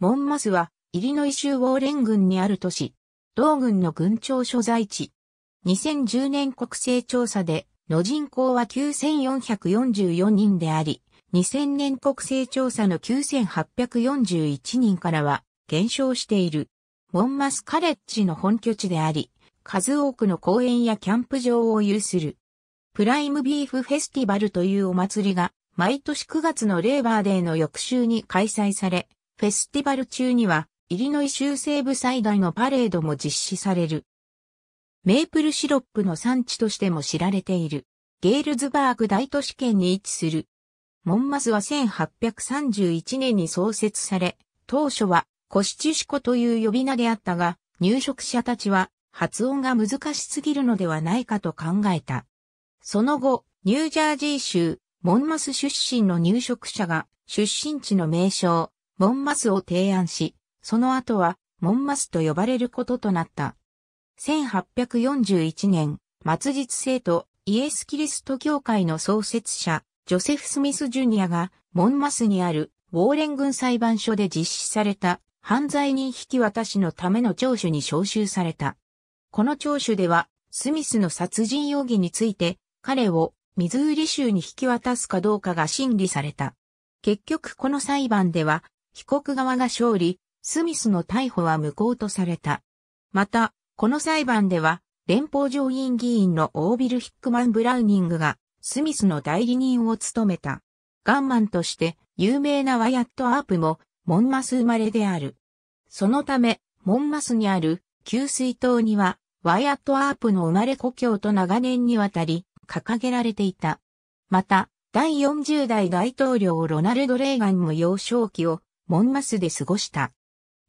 モンマスは、イリノイ州ウォーレン郡にある都市、同郡の郡庁所在地。2010年国勢調査で、の人口は9444人であり、2000年国勢調査の9841人からは減少している。モンマスカレッジの本拠地であり、数多くの公園やキャンプ場を有する。プライムビーフフェスティバルというお祭りが、毎年9月のレーバーデーの翌週に開催され、フェスティバル中には、イリノイ州西部最大のパレードも実施される。メープルシロップの産地としても知られている。ゲールズバーグ大都市圏に位置する。モンマスは1831年に創設され、当初はコシチュシコという呼び名であったが、入植者たちは発音が難しすぎるのではないかと考えた。その後、ニュージャージー州、モンマス出身の入植者が出身地の名称、モンマスを提案し、その後はモンマスと呼ばれることとなった。1841年、末日生徒イエス・キリスト教会の創設者、ジョセフ・スミス・ジュニアが、モンマスにあるウォーレン軍裁判所で実施された犯罪人引き渡しのための聴取に招集された。この聴取では、スミスの殺人容疑について、彼をミズーリ州に引き渡すかどうかが審理された。結局この裁判では、被告側が勝利、スミスの逮捕は無効とされた。また、この裁判では、連邦上院議員のオービル・ヒックマン・ブラウニングが、スミスの代理人を務めた。ガンマンとして、有名なワイアット・アープも、モンマス生まれである。そのため、モンマスにある、給水塔には、ワイアット・アープの生まれ故郷と長年にわたり、掲げられていた。また、第40代大統領ロナルド・レーガンも幼少期をモンマスで過ごした。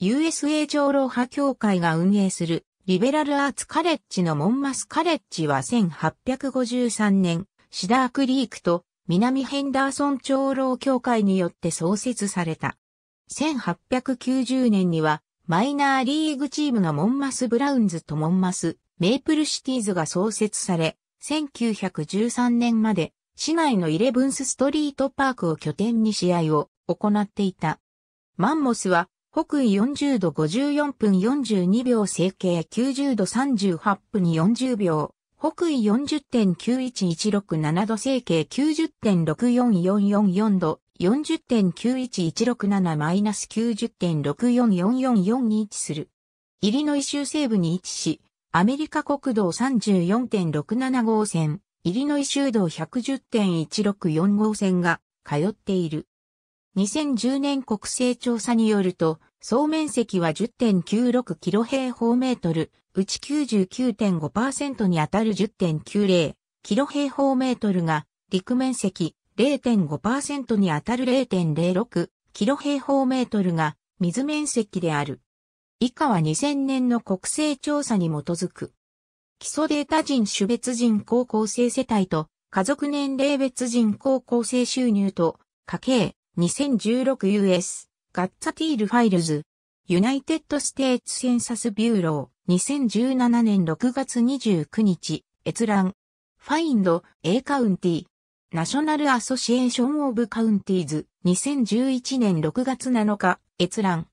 USA 長老派協会が運営するリベラルアーツカレッジのモンマスカレッジは1853年、シダークリークと南ヘンダーソン長老協会によって創設された。1890年にはマイナーリーグチームのモンマス・ブラウンズとモンマス、メイプルシティーズが創設され、1913年まで市内のイレブンスストリートパークを拠点に試合を行っていた。マンモスは北緯40度54分42秒整形90度38分40秒。北緯40.91167度整形90.64444度40.91167マイナス90.64444に位置する。イリノイ州西部に位置し、アメリカ国道3 4 6 7号線、イリノイ州道110.164号線が通っている。2010年国勢調査によると、総面積は10.96キロ平方メートル、うち99.5%にあたる10.90キロ平方メートルが、陸面積0.5%にあたる0.06キロ平方メートルが、水面積である。以下は2000年の国勢調査に基づく。基礎データ人種別人口構成世帯と家族年齢別人口構成収入と家計、2016US、ガッツティールファイルズ、ユナイテッドステーツセンサスビューロー、2017年6月29日、閲覧、ファインド、A カウンティ、ナショナルアソシエーションオブカウンティーズ、2011年6月7日、閲覧。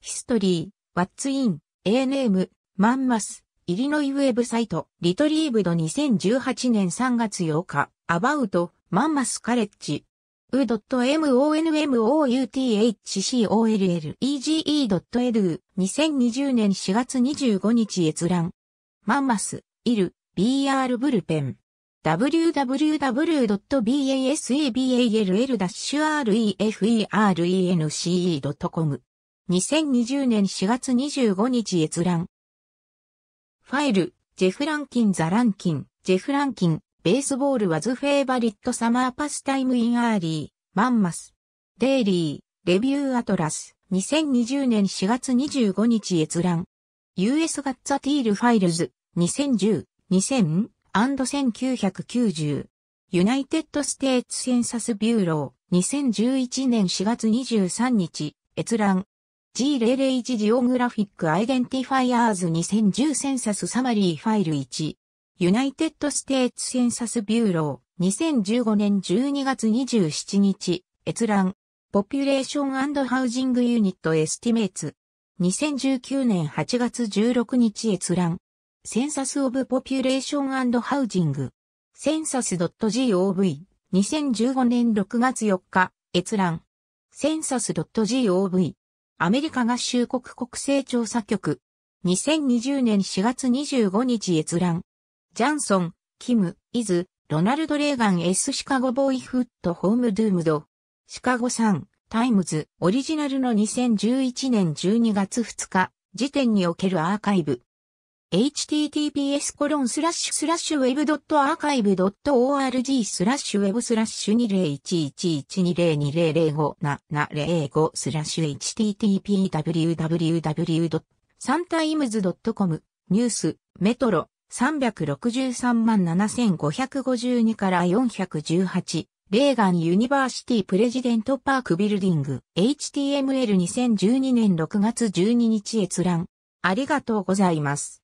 ヒストリー、ワッツイン、A ネーム、マンマス、イリノイウェブサイト、リトリーブド2018年3月8日、アバウト、マンマスカレッジ、u.monmouthcoll.ege.edu2020 年4月25日閲覧。マンマス、イル、BR ブルペン。www.baseball-referen.com 2020年4月25日閲覧。ファイル、ジェフランキン・ザ・ランキン、ジェフランキン、ベースボールはズフェイバリットサマーパスタイムインアーリー、マンマス、デイリー、レビューアトラス、2020年4月25日閲覧。US ガッツァティールファイルズ、2010、2000、1990。ユナイテッドステーツセンサスビューロー、2011年4月23日、閲覧。G001 ジオグラフィックアイデンティファイアーズ2010センサスサマリーファイル1。ユナイテッド・ステーツ・センサス・ビューロー、2015年12月27日、閲覧、ポピュレーションハウジング・ユニット・エスティメイツ、2019年8月16日閲覧、センサス・オブ・ポピュレーションハウジング、センサス .gov、2015年6月4日、閲覧、センサス .gov、アメリカ合衆国国勢調査局、2020年4月25日閲覧、ジャンソン、キム、イズ、ロナルド・レーガン S シカゴボーイフットホームドゥームド、シカゴ3、タイムズ、オリジナルの2011年12月2日、時点におけるアーカイブ。https コロンスラッシュスラッシュウェブドットアーカイブドット org スラッシュウェブスラッシュ20111202005705スラッシュ http www.suntimes.com ニュースメトロ363万7552から418、レーガンユニバーシティプレジデントパークビルディング、HTML2012 年6月12日閲覧。ありがとうございます。